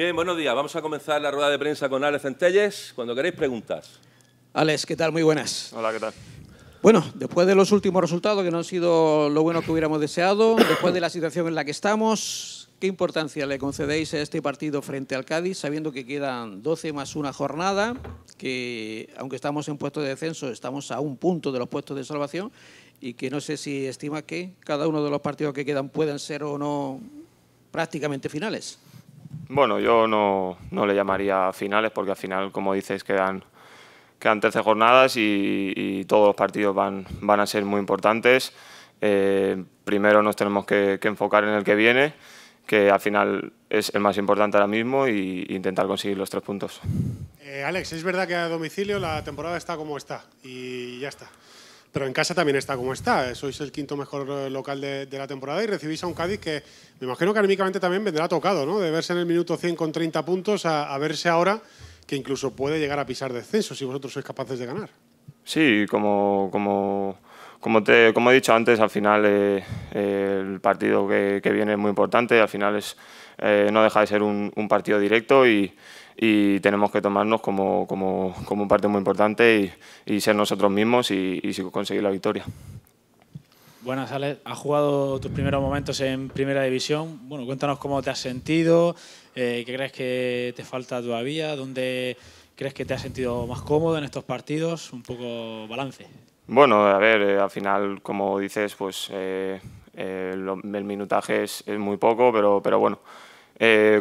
Bien, buenos días. Vamos a comenzar la rueda de prensa con Alex Centelles. Cuando queréis, preguntas. Alex, ¿qué tal? Muy buenas. Hola, ¿qué tal? Bueno, después de los últimos resultados, que no han sido lo bueno que hubiéramos deseado, después de la situación en la que estamos, ¿qué importancia le concedéis a este partido frente al Cádiz, sabiendo que quedan 12 más una jornada, que aunque estamos en puestos de descenso, estamos a un punto de los puestos de salvación y que no sé si estima que cada uno de los partidos que quedan pueden ser o no prácticamente finales? Bueno, yo no, no, le llamaría finales porque al final, como dices, quedan, quedan 13 jornadas y, todos los partidos van, van a ser muy importantes. Eh, primero nos tenemos que, enfocar en el que viene, que al final es el más importante ahora mismo e intentar conseguir los tres puntos. Eh, Alex, es verdad que a domicilio la temporada está como está y ya está pero en casa también está como está. Eh, sois el quinto mejor eh, local de, la temporada y recibís a un Cádiz que me imagino que anímicamente también vendrá tocado, ¿no? De verse en el minuto 100 con 30 puntos a, verse ahora que incluso puede llegar a pisar descenso si vosotros sois capaces de ganar. Sí, como, como como, he dicho antes, al final eh, eh, el partido que, viene es muy importante, al final es, eh, no deja de ser un, partido directo y, tenemos que tomarnos como, un partido muy importante y, ser nosotros mismos y, y, conseguir la victoria. Buenas, Alex. Has jugado tus primeros momentos en Primera División. Bueno, cuéntanos cómo te has sentido, qué crees que te falta todavía, dónde crees que te has sentido más cómodo en estos partidos, un poco balance. Bueno, a ver, eh, al final, como dices, pues eh, eh, el minutaje es, muy poco, pero, pero bueno,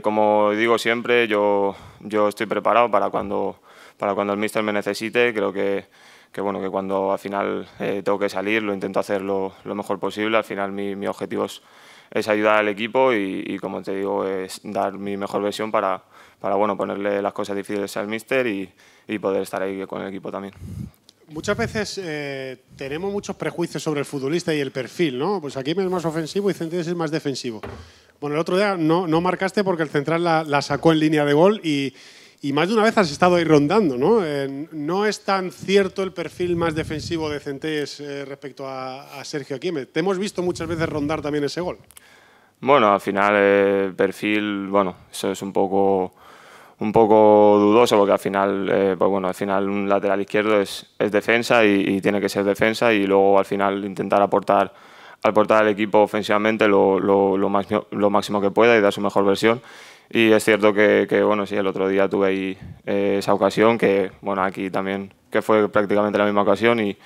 como digo siempre, yo, yo estoy preparado para cuando, para cuando el míster me necesite, creo que, que bueno, que cuando al final tengo que salir lo intento hacer lo, mejor posible, al final mi, mi objetivo es ayudar al equipo y, como te digo, es dar mi mejor versión para, para bueno, ponerle las cosas difíciles al mister y poder estar ahí con el equipo también muchas veces eh, tenemos muchos prejuicios sobre el futbolista y el perfil, ¿no? Pues aquí es más ofensivo y Centelles es más defensivo. Bueno, el otro día no, no marcaste porque el central la, sacó en línea de gol y, y, más de una vez has estado ahí rondando, ¿no? Eh, no es tan cierto el perfil más defensivo de Centelles eh, respecto a, a Sergio Aquime. Te hemos visto muchas veces rondar también ese gol. Bueno, al final el perfil, bueno, eso es un poco un poco dudoso porque al final, eh, pues bueno, al final un lateral izquierdo es, defensa y, tiene que ser defensa y luego al final intentar aportar, aportar al equipo ofensivamente lo, lo, máximo que pueda y dar su mejor versión. Y es cierto que, bueno, sí, el otro día tuve ahí eh, esa ocasión que, bueno, aquí también, que fue prácticamente la misma ocasión y,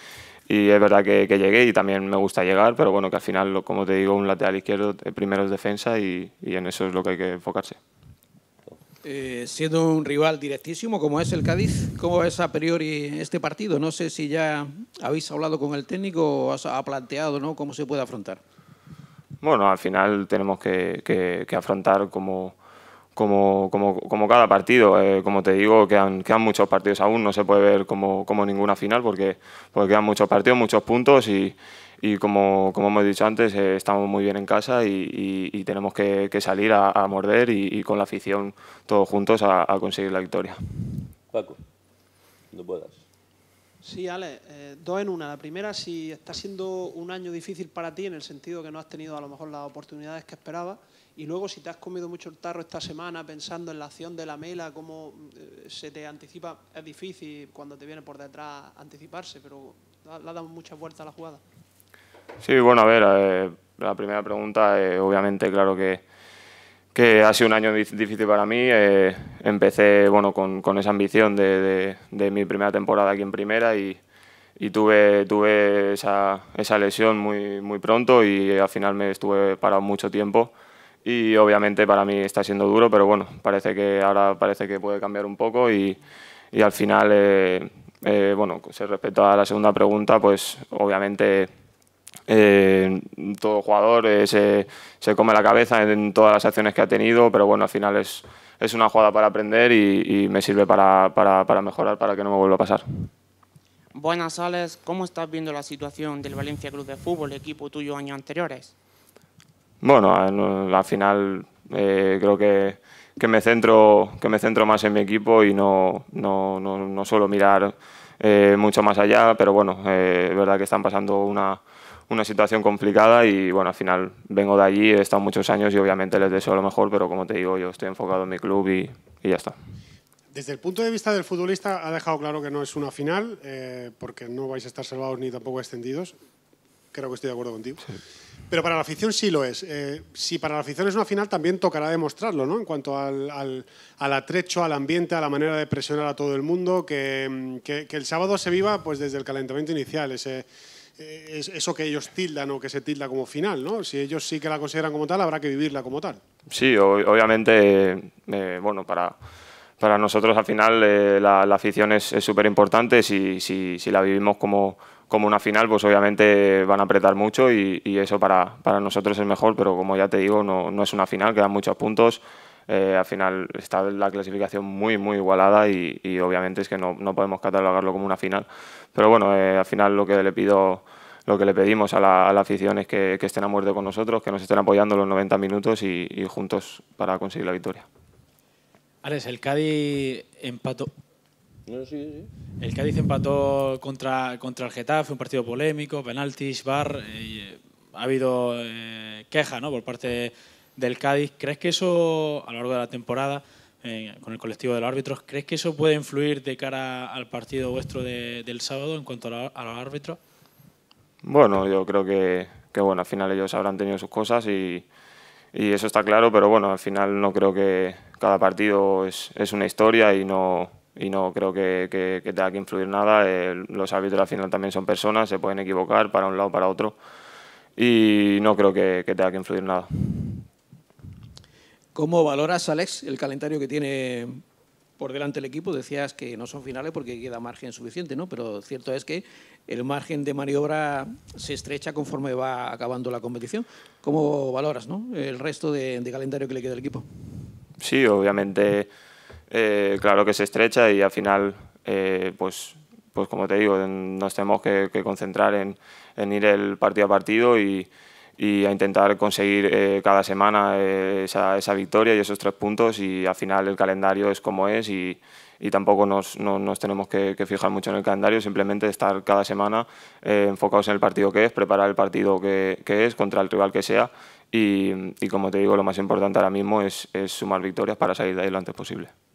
es verdad que, llegué y también me gusta llegar, pero bueno, que al final, como te digo, un lateral izquierdo eh, primero es defensa y en eso es lo que hay que enfocarse. Eh, siendo un rival directísimo como es el Cádiz, ¿cómo es a priori este partido? No sé si ya habéis hablado con el técnico o ha planteado ¿no? cómo se puede afrontar. Bueno, al final tenemos que, afrontar como, como, como, cada partido. Eh, como te digo, quedan, muchos partidos aún, no se puede ver como, como ninguna final porque, porque quedan muchos partidos, muchos puntos y, y como, como hemos dicho antes, eh, estamos muy bien en casa y, tenemos que, salir a, morder y, con la afición todos juntos a, conseguir la victoria. Paco, no puedas. Sí, Ale, eh, dos en una. La primera, si está siendo un año difícil para ti en el sentido que no has tenido a lo mejor las oportunidades que esperabas. Y luego, si te has comido mucho el tarro esta semana pensando en la acción de la mela, cómo eh, se te anticipa, es difícil cuando te viene por detrás anticiparse, pero le ha dado muchas vueltas a la jugada. Sí, bueno, a ver, eh, la primera pregunta, eh, obviamente, claro que, que, ha sido un año difícil para mí. Eh, empecé bueno, con, esa ambición de, mi primera temporada aquí en primera y, tuve, tuve esa, esa, lesión muy, muy pronto y al final me estuve parado mucho tiempo. Y obviamente para mí está siendo duro, pero bueno, parece que ahora parece que puede cambiar un poco y, al final, bueno, se respecto a la segunda pregunta, pues obviamente eh, todo jugador eh, se, se, come la cabeza en todas las acciones que ha tenido, pero bueno, al final es, es una jugada para aprender y, me sirve para, para, para, mejorar, para que no me vuelva a pasar. Buenas, Alex. ¿Cómo estás viendo la situación del Valencia Club de Fútbol, equipo tuyo años anteriores? Bueno, al final eh, creo que, que, me centro, que me centro más en mi equipo y no, no, no, no suelo mirar mucho más allá, pero bueno, es verdad que están pasando una una situación complicada y bueno, al final vengo de allí, he estado muchos años y obviamente les deseo lo mejor, pero como te digo, yo estoy enfocado en mi club y, y ya está. Desde el punto de vista del futbolista ha dejado claro que no es una final, eh, porque no vais a estar salvados ni tampoco extendidos. Creo que estoy de acuerdo contigo. Pero para la afición sí lo es. Eh, si para la afición es una final, también tocará demostrarlo, ¿no? En cuanto al, al, atrecho, al ambiente, a la manera de presionar a todo el mundo, que, mm, que, que, el sábado se viva pues desde el calentamiento inicial, ese, eh, eso que ellos tildan o que se tilda como final, ¿no? Si ellos sí que la consideran como tal, habrá que vivirla como tal. Sí, obviamente, eh, bueno, para, nosotros al final eh, la, afición es súper importante, si, si, la vivimos como, una final, pues obviamente van a apretar mucho y, eso para, nosotros es mejor, pero como ya te digo, no, no es una final, quedan muchos puntos. Eh, al final está la clasificación muy, muy igualada y, y obviamente es que no, no, podemos catalogarlo como una final. Pero bueno, eh, al final lo que le pido... Lo que le pedimos a la, afición es que, estén a muerte con nosotros, que nos estén apoyando los 90 minutos y, juntos para conseguir la victoria. Ares, el Cádiz empató. El Cádiz empató contra, contra el Getafe, un partido polémico, penaltis, bar. Eh, ha habido queja ¿no? por parte del Cádiz. ¿Crees que eso, a lo largo de la temporada, eh, con el colectivo de los árbitros, ¿crees que eso puede influir de cara al partido vuestro del sábado en cuanto a, la, los árbitros? Bueno, yo creo que, bueno, al final ellos habrán tenido sus cosas y, eso está claro, pero bueno, al final no creo que cada partido es, una historia y no, y no creo que, tenga que influir nada. los árbitros al final también son personas, se pueden equivocar para un lado para otro y no creo que, que tenga que influir nada. ¿Cómo valoras, Alex, el calendario que tiene por delante el equipo? Decías que no son finales porque queda margen suficiente, ¿no? Pero cierto es que el margen de maniobra se estrecha conforme va acabando la competición. ¿Cómo valoras ¿no? el resto de, calendario que le queda al equipo? Sí, obviamente, eh, claro que se estrecha y al final, eh, pues, pues como te digo, nos tenemos que, concentrar en, en ir el partido a partido y y a intentar conseguir eh, cada semana eh, esa, victoria y esos tres puntos y al final el calendario es como es y, tampoco nos, tenemos que, fijar mucho en el calendario, simplemente estar cada semana eh, enfocados en el partido que es, preparar el partido que, es contra el rival que sea y, como te digo, lo más importante ahora mismo es sumar victorias para salir de ahí lo antes posible.